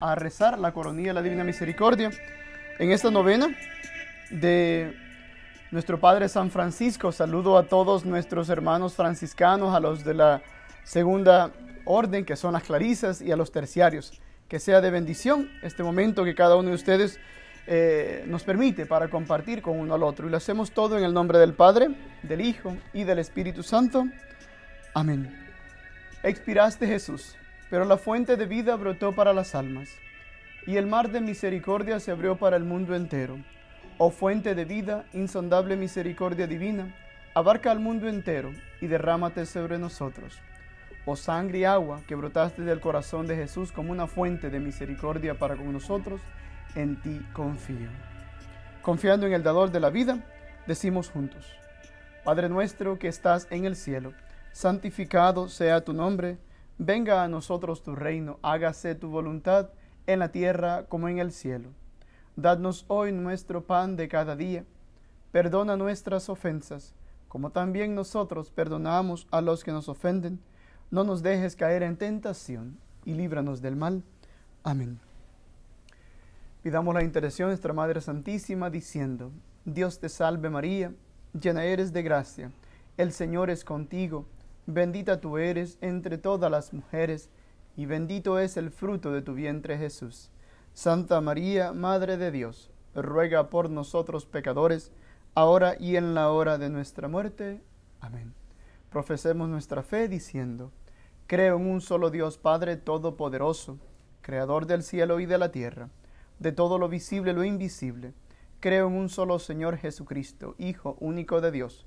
a rezar la coronilla de la Divina Misericordia en esta novena de nuestro Padre San Francisco. Saludo a todos nuestros hermanos franciscanos, a los de la segunda orden, que son las clarisas, y a los terciarios. Que sea de bendición este momento que cada uno de ustedes eh, nos permite para compartir con uno al otro. Y lo hacemos todo en el nombre del Padre, del Hijo y del Espíritu Santo. Amén. Expiraste Jesús pero la fuente de vida brotó para las almas, y el mar de misericordia se abrió para el mundo entero. Oh fuente de vida, insondable misericordia divina, abarca al mundo entero y derrámate sobre nosotros. Oh sangre y agua que brotaste del corazón de Jesús como una fuente de misericordia para con nosotros, en ti confío. Confiando en el dador de la vida, decimos juntos, Padre nuestro que estás en el cielo, santificado sea tu nombre Venga a nosotros tu reino, hágase tu voluntad en la tierra como en el cielo. Dadnos hoy nuestro pan de cada día. Perdona nuestras ofensas, como también nosotros perdonamos a los que nos ofenden. No nos dejes caer en tentación y líbranos del mal. Amén. Pidamos la intercesión de nuestra Madre Santísima diciendo, Dios te salve María, llena eres de gracia, el Señor es contigo Bendita tú eres entre todas las mujeres, y bendito es el fruto de tu vientre Jesús. Santa María, Madre de Dios, ruega por nosotros pecadores, ahora y en la hora de nuestra muerte. Amén. Profesemos nuestra fe diciendo, Creo en un solo Dios Padre Todopoderoso, Creador del cielo y de la tierra, de todo lo visible y lo invisible. Creo en un solo Señor Jesucristo, Hijo único de Dios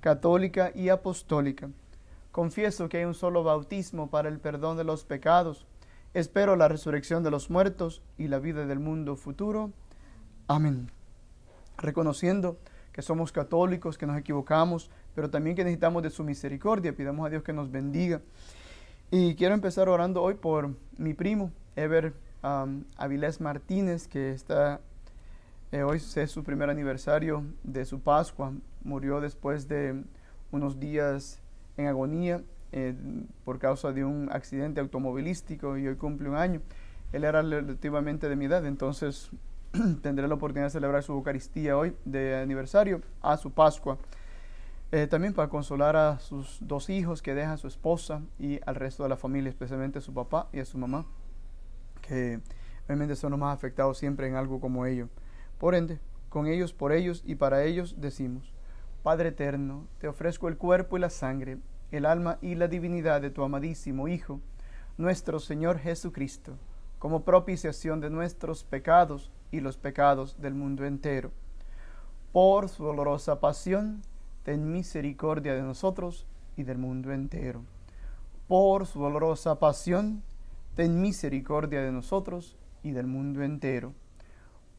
católica y apostólica. Confieso que hay un solo bautismo para el perdón de los pecados. Espero la resurrección de los muertos y la vida del mundo futuro. Amén. Reconociendo que somos católicos, que nos equivocamos, pero también que necesitamos de su misericordia, pidamos a Dios que nos bendiga. Y quiero empezar orando hoy por mi primo, Ever um, Avilés Martínez, que está eh, hoy es su primer aniversario de su Pascua. Murió después de unos días en agonía eh, por causa de un accidente automovilístico y hoy cumple un año. Él era relativamente de mi edad, entonces tendré la oportunidad de celebrar su Eucaristía hoy de aniversario a su Pascua. Eh, también para consolar a sus dos hijos que deja a su esposa y al resto de la familia, especialmente a su papá y a su mamá, que obviamente son los más afectados siempre en algo como ello. Por ende, con ellos, por ellos y para ellos decimos, Padre eterno, te ofrezco el cuerpo y la sangre, el alma y la divinidad de tu amadísimo Hijo, nuestro Señor Jesucristo, como propiciación de nuestros pecados y los pecados del mundo entero. Por su dolorosa pasión, ten misericordia de nosotros y del mundo entero. Por su dolorosa pasión, ten misericordia de nosotros y del mundo entero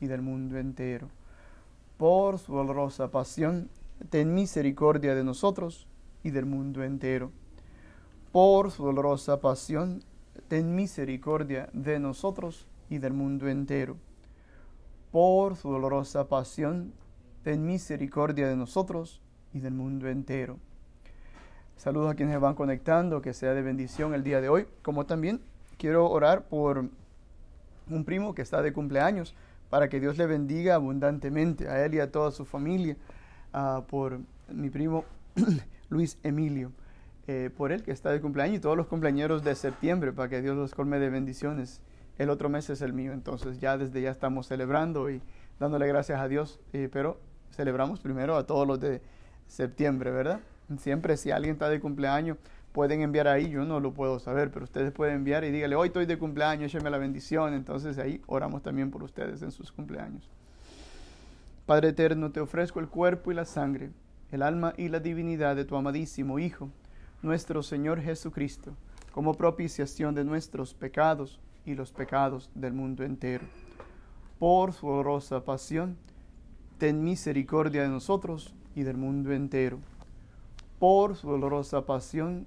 y del mundo entero. Por su dolorosa pasión, ten misericordia de nosotros y del mundo entero. Por su dolorosa pasión, ten misericordia de nosotros y del mundo entero. Por su dolorosa pasión, ten misericordia de nosotros y del mundo entero. Saludos a quienes se van conectando, que sea de bendición el día de hoy, como también quiero orar por un primo que está de cumpleaños para que Dios le bendiga abundantemente a él y a toda su familia, ah, por mi primo Luis Emilio, eh, por él que está de cumpleaños y todos los cumpleaños de septiembre, para que Dios los colme de bendiciones. El otro mes es el mío, entonces ya desde ya estamos celebrando y dándole gracias a Dios, eh, pero celebramos primero a todos los de septiembre, ¿verdad? Siempre si alguien está de cumpleaños, pueden enviar ahí, yo no lo puedo saber, pero ustedes pueden enviar y dígale, hoy estoy de cumpleaños, écheme la bendición, entonces ahí oramos también por ustedes en sus cumpleaños. Padre eterno, te ofrezco el cuerpo y la sangre, el alma y la divinidad de tu amadísimo Hijo, nuestro Señor Jesucristo, como propiciación de nuestros pecados y los pecados del mundo entero. Por su dolorosa pasión, ten misericordia de nosotros y del mundo entero. Por su dolorosa pasión,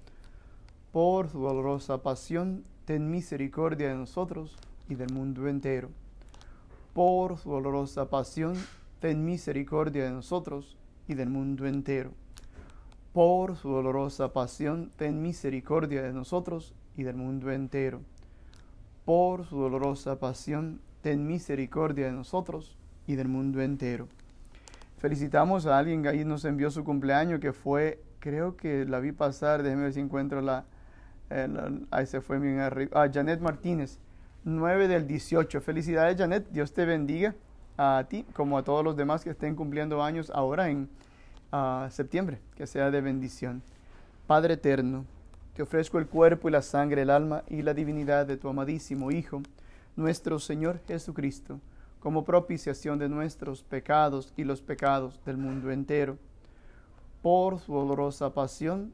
Por su dolorosa pasión, ten misericordia de nosotros y del mundo entero. Por su dolorosa pasión, ten misericordia de nosotros y del mundo entero. Por su dolorosa pasión, ten misericordia de nosotros y del mundo entero. Por su dolorosa pasión, ten misericordia de nosotros y del mundo entero. Felicitamos a alguien que ahí nos envió su cumpleaños, que fue, creo que la vi pasar, déjeme ver si encuentro la, ahí se fue bien arriba. Ah, Janet Martínez, 9 del 18. Felicidades, Janet. Dios te bendiga a ti como a todos los demás que estén cumpliendo años ahora en ah, septiembre. Que sea de bendición. Padre eterno, te ofrezco el cuerpo y la sangre, el alma y la divinidad de tu amadísimo Hijo, nuestro Señor Jesucristo, como propiciación de nuestros pecados y los pecados del mundo entero. Por su dolorosa pasión,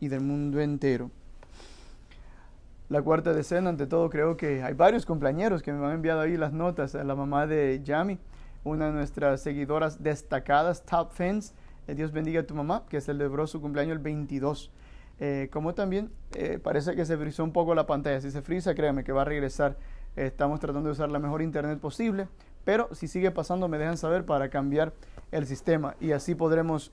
y del mundo entero. La cuarta decena, ante todo, creo que hay varios compañeros que me han enviado ahí las notas. A la mamá de Yami, una de nuestras seguidoras destacadas, Top Fans. Eh, Dios bendiga a tu mamá, que celebró su cumpleaños el 22. Eh, como también eh, parece que se frizó un poco la pantalla. Si se friza, créame que va a regresar. estamos tratando de usar la mejor internet posible, pero si sigue pasando, me dejan saber para cambiar el sistema y así podremos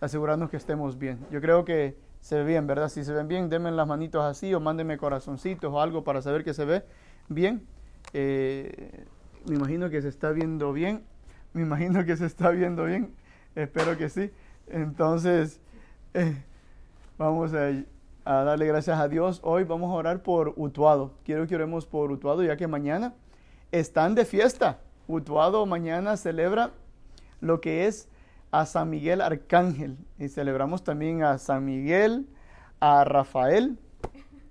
asegurarnos que estemos bien. Yo creo que se ve bien, ¿verdad? Si se ven bien, denme las manitos así o mándenme corazoncitos o algo para saber que se ve bien. Eh, me imagino que se está viendo bien. Me imagino que se está viendo bien. Espero que sí. Entonces, eh, vamos a, darle gracias a Dios. Hoy vamos a orar por Utuado. Quiero que oremos por Utuado ya que mañana están de fiesta. Utuado mañana celebra lo que es a San Miguel Arcángel. Y celebramos también a San Miguel, a Rafael.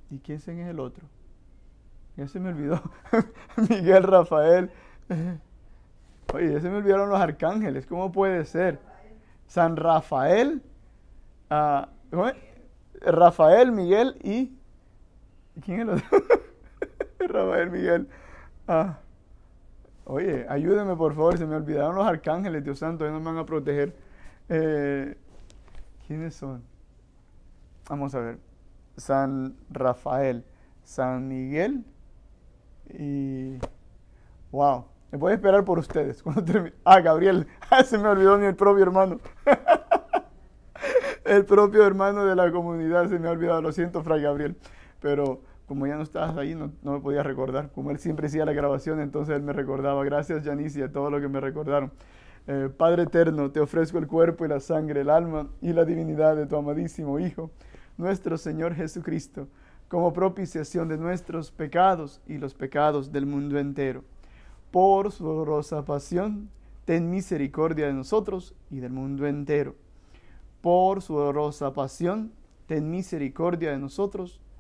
¿Y quién es el otro? Ya se me olvidó. Miguel, Rafael. Oye, ya se me olvidaron los arcángeles. ¿Cómo puede ser? San Rafael. Rafael, Miguel y... ¿Quién es el otro? Rafael, Miguel. Oye, ayúdeme por favor, se me olvidaron los arcángeles, Dios santo, ellos no me van a proteger. Eh, ¿Quiénes son? Vamos a ver. San Rafael, San Miguel y... ¡Wow! Me voy a esperar por ustedes. Cuando termine... Ah, Gabriel, ah, se me olvidó mi propio hermano. el propio hermano de la comunidad se me ha olvidado, lo siento, Fray Gabriel. Pero como ya no estabas ahí, no, me podía recordar. Como él siempre hacía la grabación, entonces él me recordaba. Gracias, Yanis, y a todo lo que me recordaron. Eh, Padre eterno, te ofrezco el cuerpo y la sangre, el alma y la divinidad de tu amadísimo Hijo, nuestro Señor Jesucristo, como propiciación de nuestros pecados y los pecados del mundo entero. Por su dolorosa pasión, ten misericordia de nosotros y del mundo entero. Por su dolorosa pasión, ten misericordia de nosotros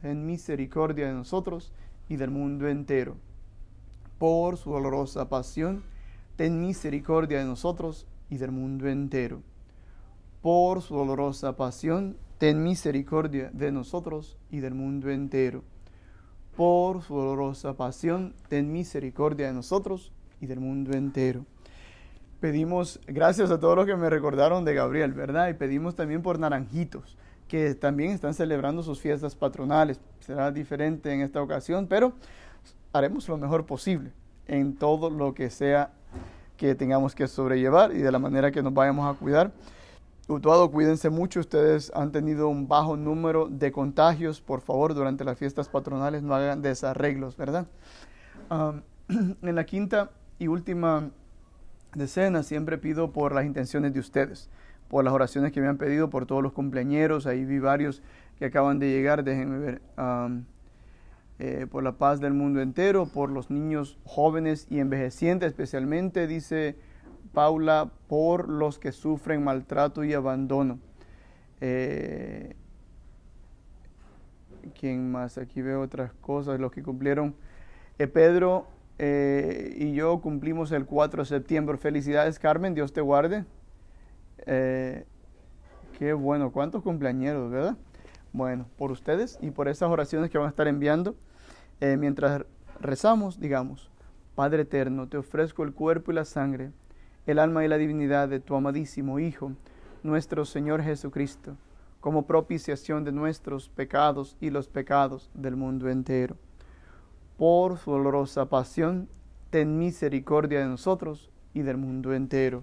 ten misericordia de nosotros y del mundo entero. Por su dolorosa pasión, ten misericordia de nosotros y del mundo entero. Por su dolorosa pasión, ten misericordia de nosotros y del mundo entero. Por su dolorosa pasión, ten misericordia de nosotros y del mundo entero. Pedimos gracias a todos los que me recordaron de Gabriel, ¿verdad? Y pedimos también por Naranjitos que también están celebrando sus fiestas patronales. Será diferente en esta ocasión, pero haremos lo mejor posible en todo lo que sea que tengamos que sobrellevar y de la manera que nos vayamos a cuidar. Utuado, cuídense mucho. Ustedes han tenido un bajo número de contagios. Por favor, durante las fiestas patronales no hagan desarreglos, ¿verdad? en la quinta y última decena siempre pido por las intenciones de ustedes por las oraciones que me han pedido, por todos los cumpleañeros. Ahí vi varios que acaban de llegar, déjenme ver. Eh, por la paz del mundo entero, por los niños jóvenes y envejecientes especialmente, dice Paula, por los que sufren maltrato y abandono. Eh, ¿Quién más? Aquí veo otras cosas, los que cumplieron. Eh, Pedro y yo cumplimos el 4 de septiembre. Felicidades, Carmen, Dios te guarde. Eh, qué bueno, cuántos cumpleañeros, ¿verdad? Bueno, por ustedes y por esas oraciones que van a estar enviando, eh, mientras rezamos, digamos, Padre eterno, te ofrezco el cuerpo y la sangre, el alma y la divinidad de tu amadísimo Hijo, nuestro Señor Jesucristo, como propiciación de nuestros pecados y los pecados del mundo entero. Por su dolorosa pasión, ten misericordia de nosotros y del mundo entero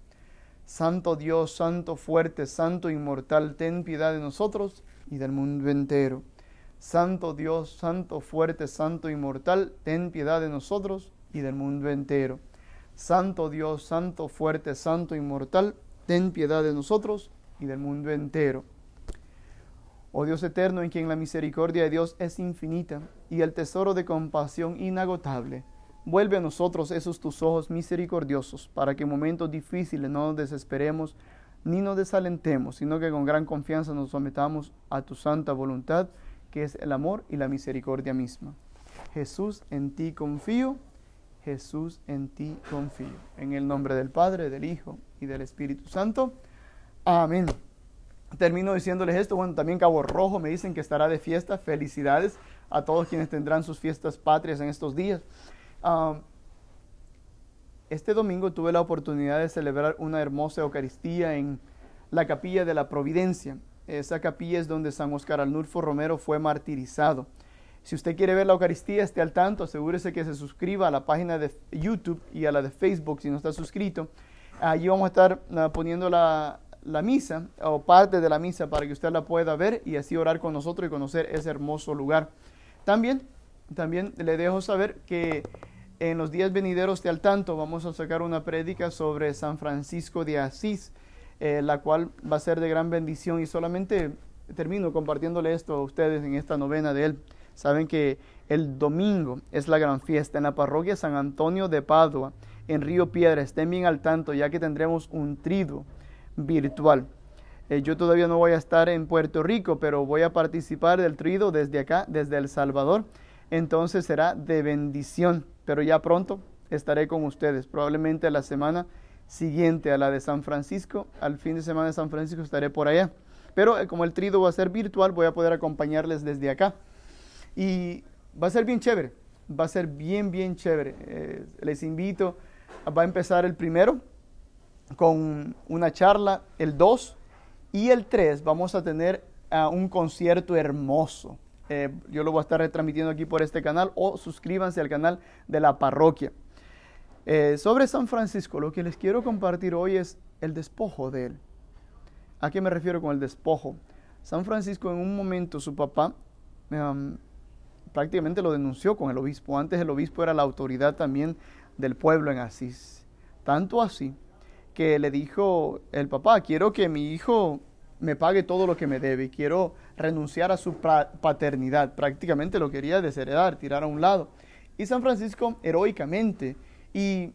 Santo Dios, Santo fuerte, Santo inmortal, ten piedad de nosotros y del mundo entero. Santo Dios, Santo fuerte, Santo inmortal, ten piedad de nosotros y del mundo entero. Santo Dios, Santo fuerte, Santo inmortal, ten piedad de nosotros y del mundo entero. Oh Dios eterno, en quien la misericordia de Dios es infinita y el tesoro de compasión inagotable Vuelve a nosotros esos tus ojos misericordiosos, para que en momentos difíciles no nos desesperemos ni nos desalentemos, sino que con gran confianza nos sometamos a tu santa voluntad, que es el amor y la misericordia misma. Jesús, en ti confío, Jesús, en ti confío. En el nombre del Padre, del Hijo y del Espíritu Santo. Amén. Termino diciéndoles esto, bueno, también Cabo Rojo me dicen que estará de fiesta. Felicidades a todos quienes tendrán sus fiestas patrias en estos días. Um, este domingo tuve la oportunidad de celebrar una hermosa Eucaristía en la Capilla de la Providencia. Esa capilla es donde San Oscar Alnulfo Romero fue martirizado. Si usted quiere ver la Eucaristía, esté al tanto, asegúrese que se suscriba a la página de YouTube y a la de Facebook si no está suscrito. Allí vamos a estar ah, poniendo la, la misa o parte de la misa para que usted la pueda ver y así orar con nosotros y conocer ese hermoso lugar. También, también le dejo saber que en los días venideros de al tanto vamos a sacar una prédica sobre San Francisco de Asís, eh, la cual va a ser de gran bendición y solamente termino compartiéndole esto a ustedes en esta novena de él. Saben que el domingo es la gran fiesta en la parroquia San Antonio de Padua, en Río Piedra. Estén bien al tanto ya que tendremos un trido virtual. Eh, yo todavía no voy a estar en Puerto Rico, pero voy a participar del trido desde acá, desde El Salvador entonces será de bendición. Pero ya pronto estaré con ustedes, probablemente a la semana siguiente a la de San Francisco, al fin de semana de San Francisco estaré por allá. Pero eh, como el trido va a ser virtual, voy a poder acompañarles desde acá. Y va a ser bien chévere, va a ser bien, bien chévere. Eh, les invito, va a empezar el primero con una charla, el dos y el tres vamos a tener ah, un concierto hermoso. Eh, yo lo voy a estar retransmitiendo aquí por este canal o suscríbanse al canal de la parroquia. Eh, sobre San Francisco, lo que les quiero compartir hoy es el despojo de él. ¿A qué me refiero con el despojo? San Francisco en un momento, su papá em, prácticamente lo denunció con el obispo. Antes el obispo era la autoridad también del pueblo en Asís. Tanto así que le dijo el papá, quiero que mi hijo me pague todo lo que me debe. y Quiero renunciar a su paternidad. Prácticamente lo quería desheredar, tirar a un lado. Y San Francisco heroicamente, y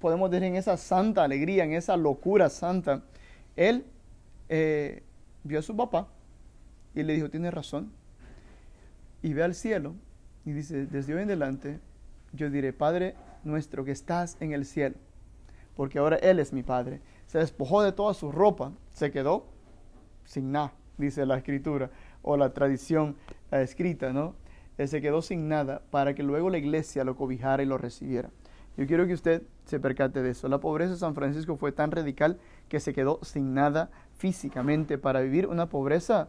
podemos decir en esa santa alegría, en esa locura santa, él eh, vio a su papá y le dijo, tienes razón. Y ve al cielo y dice, desde hoy en adelante yo diré, Padre nuestro que estás en el cielo, porque ahora Él es mi Padre. Se despojó de toda su ropa, se quedó sin nada, dice la escritura o la tradición escrita, ¿no? se quedó sin nada para que luego la iglesia lo cobijara y lo recibiera. Yo quiero que usted se percate de eso. La pobreza de San Francisco fue tan radical que se quedó sin nada físicamente para vivir una pobreza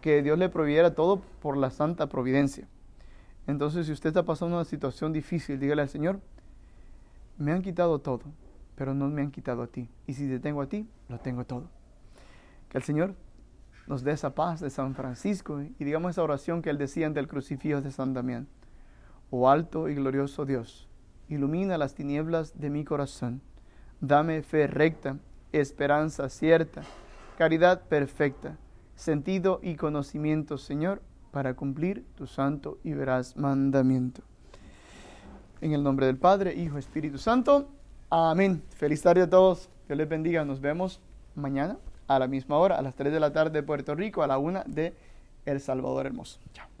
que Dios le proviera todo por la santa providencia. Entonces, si usted está pasando una situación difícil, dígale al Señor, me han quitado todo, pero no me han quitado a ti. Y si te tengo a ti, lo tengo todo. Que el Señor nos dé esa paz de San Francisco y digamos esa oración que él decía ante el crucifijo de San Damián. Oh alto y glorioso Dios, ilumina las tinieblas de mi corazón. Dame fe recta, esperanza cierta, caridad perfecta, sentido y conocimiento, Señor, para cumplir tu santo y veraz mandamiento. En el nombre del Padre, Hijo, Espíritu Santo. Amén. Feliz tarde a todos. Dios les bendiga. Nos vemos mañana a la misma hora, a las 3 de la tarde de Puerto Rico, a la 1 de El Salvador Hermoso. Chao.